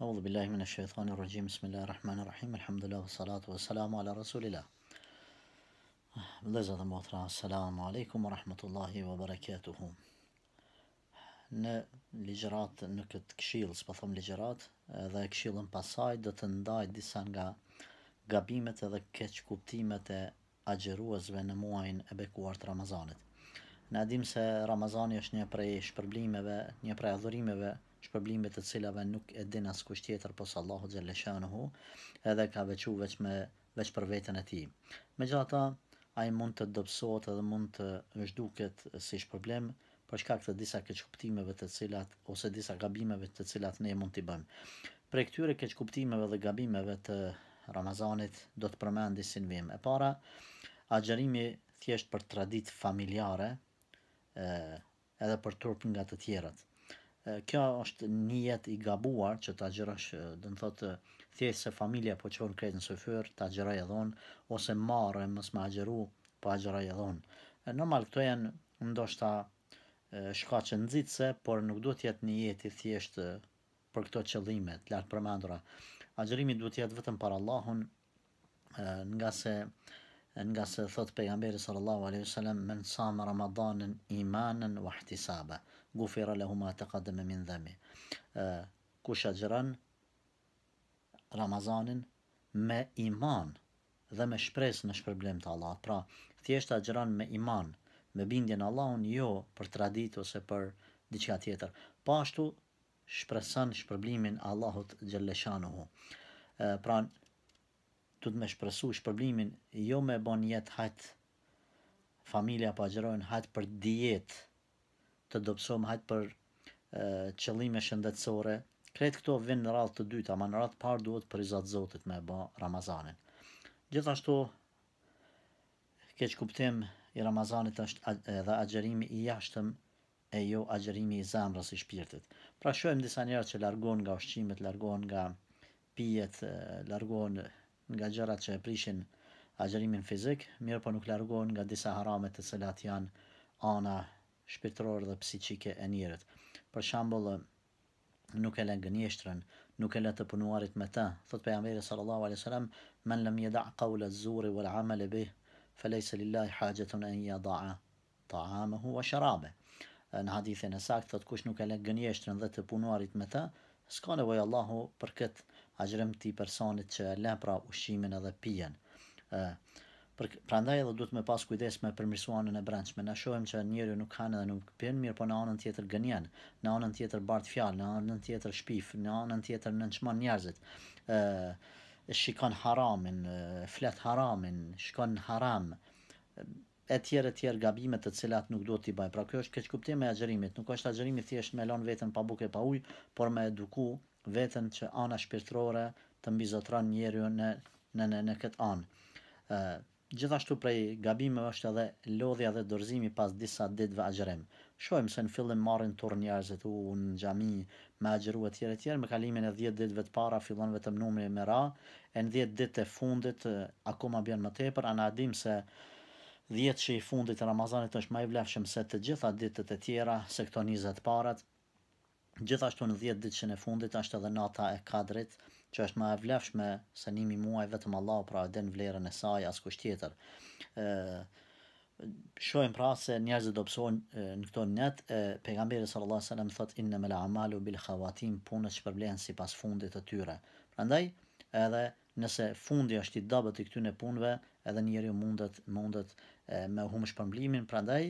Allahu billahi minash shaitanir rajim. Bismillahir rahmanir rahim. Alhamdulillah wa salatu wa salam ala rasulillah. Lezat mu thra Salamu aleikum wa rahmatullahi wa barakatuh. Ne ligjrat në këtë këshill, s'po them ligjrat, edhe këshillën pasaj do të ndaj disa nga gabimet edhe keq kuptimet e agjëruesve në muajin e bekuar të Ramazanit. Në adim se Ramazani është një prej shpërblimeve, një prej adhurimeve shpërblimit të cilave nuk e din as kush tjetër pos Allahu xhalla shanehu edhe ka veçu veç me veç për veten e tij megjithatë ai mund të dobësohet edhe mund të zhduket si shpërblim për shkak të disa keqkuptimeve kuptimeve të cilat ose disa gabimeve të cilat ne mund t'i bëjmë për këtyre keqkuptimeve kuptimeve dhe gabimeve të Ramazanit do të përmendisin vim e para agjërimi thjesht për traditë familjare ë edhe për turp nga të tjerat, kjo është një jet i gabuar që ta gjërash, dhe në thotë, thjesë se familja po qërën kretën së sëfyrë, ta gjëraj e dhonë, ose marë e mësë ma gjëru, po a gjëraj dhonë. Normal, këto janë ndoshta shka që nëzitëse, por nuk duhet jetë një jet i thjeshtë për këto qëllimet, lartë përmendura. Agjërimi duhet jetë vetëm për Allahun, nga se nga se thot pejgamberi sallallahu alaihi wasallam men sa ramadanin imanan wa ihtisaba gufira lehu ma të kadëme min dhemi. Kush a gjëran Ramazanin me iman dhe me shpres në shpërblem të Allah. Pra, thjesht a gjëran me iman, me bindjen Allahun, jo për tradit ose për diqka tjetër. Pashtu, po shpresan shpërblimin Allahut gjëleshanu Pra, të të me shpresu shpërblimin, jo me bon jetë hajtë familja pa po gjërojnë hajtë për dijetë, të dobësojmë hajt për qëllime shëndetësore. Kret këto vjen në radhë të dytë, ama në radhë parë duhet për izat Zotit me bë Ramazanin. Gjithashtu keç kuptim i Ramazanit është edhe agjerimi i jashtëm e jo agjerimi i zemrës i shpirtit. Pra shohim disa njerëz që largohen nga ushqimet, largohen nga pijet, largohen nga gjërat që e prishin agjerimin fizik, mirë po nuk largohen nga disa haramet të cilat janë ana shpirtërore dhe psiqike e njerit. Për shembull, nuk e lën gënjeshtrën, nuk e lën të punuarit me të. Thot pejgamberi sallallahu alaihi wasallam, "Man lam yada' qawla az-zur wa al-amal bih, falaysa lillahi hajatun an yada'a ta'amahu wa sharabe." Në hadithin e sakë, thot kush nuk e lën gënjeshtrën dhe të punuarit me të, s'ka nevojë Allahu për këtë ajrim ti personit që lën pra ushqimin edhe pijen. uh, Për prandaj edhe duhet me pas kujdes me përmirësuanën e brendshme. Na shohim që njeriu nuk kanë edhe nuk pin mirë, po në anën tjetër gënjen, në anën tjetër bart fjalë, në anën tjetër shpif, në anën tjetër nënçmon njerëzit. ë shikon haramin, flet haramin, shikon haram e tjerë e tjerë gabimet të cilat nuk duhet t'i baj. Pra kjo është keq kuptim e agjerimit. Nuk është agjerimi thjesht me lën veten pa bukë pa ujë, por me eduku veten që ana shpirtërore të mbizotron njeriu në në në këtë anë. ë uh, Gjithashtu prej gabimeve është edhe lodhja dhe dorëzimi pas disa ditëve agjërim. Shohim se në fillim marrin tur njerëzit u në xhami me agjëru e tjerë tjerë, me kalimin e 10 ditëve të para fillon vetëm numri me ra, e në 10 ditë të fundit akoma bjen më tepër, ana dim se 10 që i fundit e Ramazanit është më i vlefshëm se të gjitha ditët e tjera, se këto 20 parat. Gjithashtu në 10 ditën që në fundit është edhe nata e kadrit, që është më e vlefshme se nimi i muaj vetëm Allahu pra e den vlerën e saj as kusht tjetër. ë Shohim pra se njerëzit do psojnë në këto net e pejgamberi sallallahu alajhi wasallam thotë inna mal a'malu bil khawatim punës që përblehen sipas fundit të tyre. Prandaj edhe nëse fundi është i dobët i këtyn e punëve, edhe njeriu mundet mundet e, me humb shpërblimin, prandaj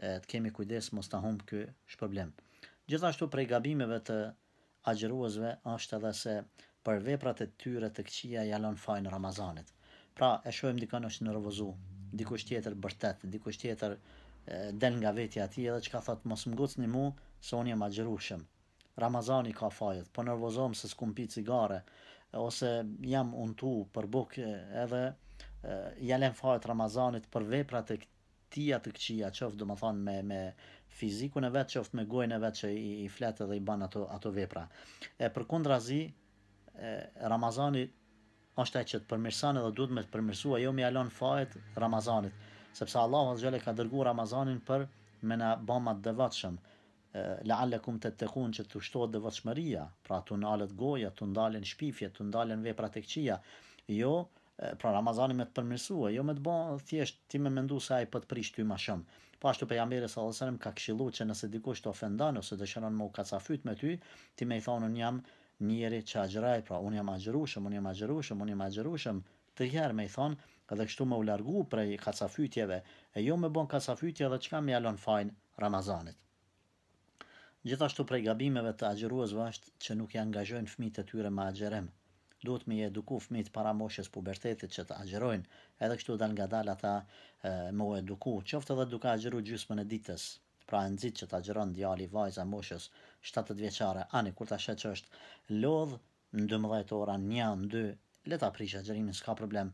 të kemi kujdes mos ta humb ky shpërblim. Gjithashtu prej gabimeve të agjëruesve është edhe se për veprat e tyre të këqia jalon fajnë Ramazanit. Pra, e shojmë dikon është nërvozu, dikush tjetër bërtet, dikush tjetër den nga vetja ati, edhe që ka thotë mos mgoc një mu, se unë jam agjerushëm. Ramazani ka fajët, po nërvozom se s'kum pi cigare, ose jam untu për buk edhe jalen fajët Ramazanit për veprat e tia të këqia qoftë do më thonë me, me fizikun e vetë qoftë me gojnë e vet që i, i fletë i bën ato, ato vepra. E përkundrazi, Ramazani është ai që të përmirëson edhe duhet me të përmirësua jo me alon fajet Ramazanit, sepse Allahu azza jalla ka dërguar Ramazanin për me na bën më të devotshëm. të tattaqun që të shtohet devotshmëria, pra të nalet goja, të ndalen shpifje, të ndalen vepra të këqija. Jo, pra Ramazani me të përmirësua, jo me të bë thjesht ti me mendu se ai po të prish ty më shumë. Po ashtu pejgamberi sallallahu alajhi wasallam ka këshilluar që nëse dikush të ofendon ose dëshiron më u kacafyt me ty, ti më i thonë un jam njeri që agjeraj, pra unë jam agjerushëm, unë jam agjerushëm, unë jam agjerushëm, të herë me i thonë, edhe kështu me u largu prej kacafytjeve, e jo me bon kacafytje dhe qka me jalon fajn Ramazanit. Gjithashtu prej gabimeve të agjeruaz vashtë që nuk janë angazhojnë fmit të tyre me agjerem, duhet me eduku fmit para moshës pubertetit që të agjerojnë, edhe kështu dal nga dalë ata me u eduku, qoftë edhe duka agjeru gjysmën e ditës, pra e që ta gjeron djali vajza moshës 70 vjeçare, ani kur ta sheh që është lodh në 12 ora 1 2, le ta prish agjerimin, s'ka problem.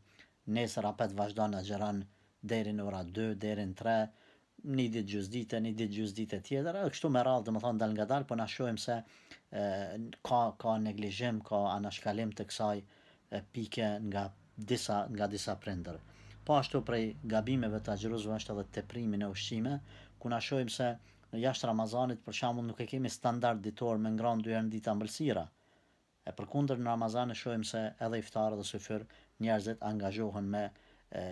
Nesër apet vazhdon në gjeron deri në ora 2 deri në 3 një ditë gjysë dite, një ditë gjysë dite tjetër, e kështu me radhë, domethënë dal nga dal, po na shohim se e, ka ka neglizhim, ka anashkalim të kësaj e, pike nga disa nga disa prindër. Po ashtu prej gabimeve të agjëruesve është edhe teprimi në ushqime, ku na shohim se në jashtë Ramazanit për shkakun nuk e kemi standard ditor me ngrënë dy herë në ditë ambëlsira. E përkundër në Ramazan e shohim se edhe iftarë dhe syfyr njerëzit angazhohen me e,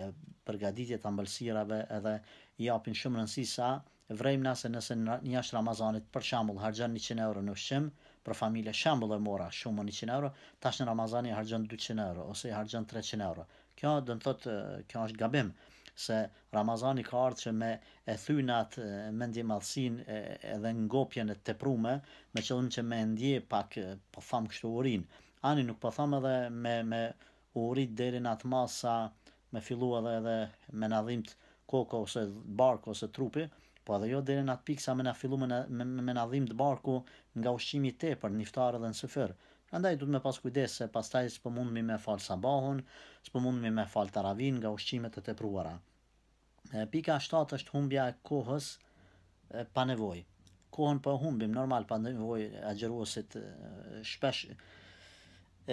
të ambëlsirave edhe i japin shumë rëndësi sa vrejmë nëse nëse në jashtë Ramazanit për shambull hargjën 100 euro në shqim, për familje shambull e mora shumë në 100 euro, tash në Ramazani hargjën 200 euro ose hargjën 300 euro. Kjo dënë thotë, kjo është gabim se Ramazani ka ardhë që me e thynat me ndje madhësin edhe ngopjen e teprume, me qëllën që me ndje pak po tham kështu urin. Ani nuk po tham edhe me, me urit deri në atë masa me fillu edhe edhe me nadhimt koko ose barko ose trupi, po edhe jo deri atë pikë sa me na fillu me, nadhimt barku nga ushqimi tepër, niftarë dhe në sëfërë. Andaj duhet me pas kujdes se pastaj s'po mund me fal sabahun, s'po mund me fal taravin nga ushqimet të tepruara. Pika 7 është humbja e kohës pa nevojë. Kohën po humbim normal pa nevojë agjëruesit shpesh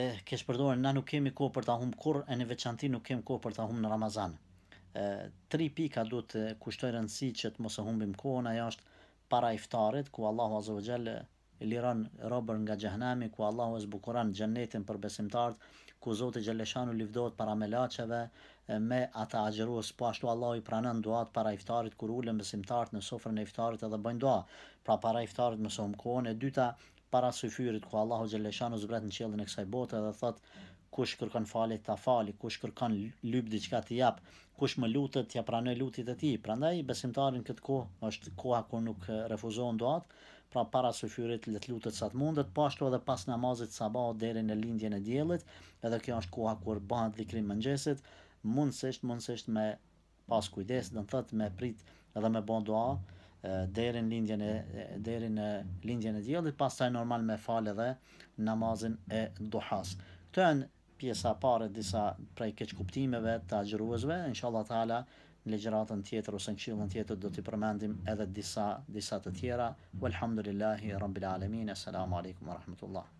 e ke na nuk kemi kohë për ta humbur kurrë e në veçanti nuk kemi kohë për ta humbur në Ramazan. E, tri pika duhet kushtoj rëndësi që të mos e humbim kohën, ajo është para iftarit ku Allahu Azza wa Jalla i liran robër nga gjahnami, ku Allahu e zbukuran gjennetin për besimtarët ku Zotë Gjeleshanu livdojt para melaçeve me ata agjeruës, po ashtu Allahu i pranën duat para iftarit, kur ullën besimtarët në sofrën e iftarit edhe bëjnë dua, pra para iftarit më sëmë kohën, e dyta para syfyrit, ku Allahu Gjeleshanu zbret në qëllën e kësaj bote dhe thotë, kush kërkon falit ta fali, kush kërkon lyp diqka të jap, kush më lutët, ja pranoj lutit e ti. Prandaj, besimtarin këtë kohë, është koha ku nuk refuzon doatë, pra para së fyrit le të lutet sa të mundet, po ashtu edhe pas namazit sabah deri në lindjen e diellit, edhe kjo është koha kur bëhet dhikri mëngjesit, mundësisht mundësisht me pas kujdes, do të thot me prit edhe me bën dua deri në lindjen e deri në lindjen e diellit, pastaj normal me fal edhe namazin e duhas. Këto janë pjesa e parë disa prej këç kuptimeve të agjëruesve, inshallah taala në legjëratën tjetër ose në qëllën tjetër do t'i përmendim edhe disa, disa të tjera. Velhamdulillahi, Rambil Alemin, Assalamu alaikum wa rahmetullah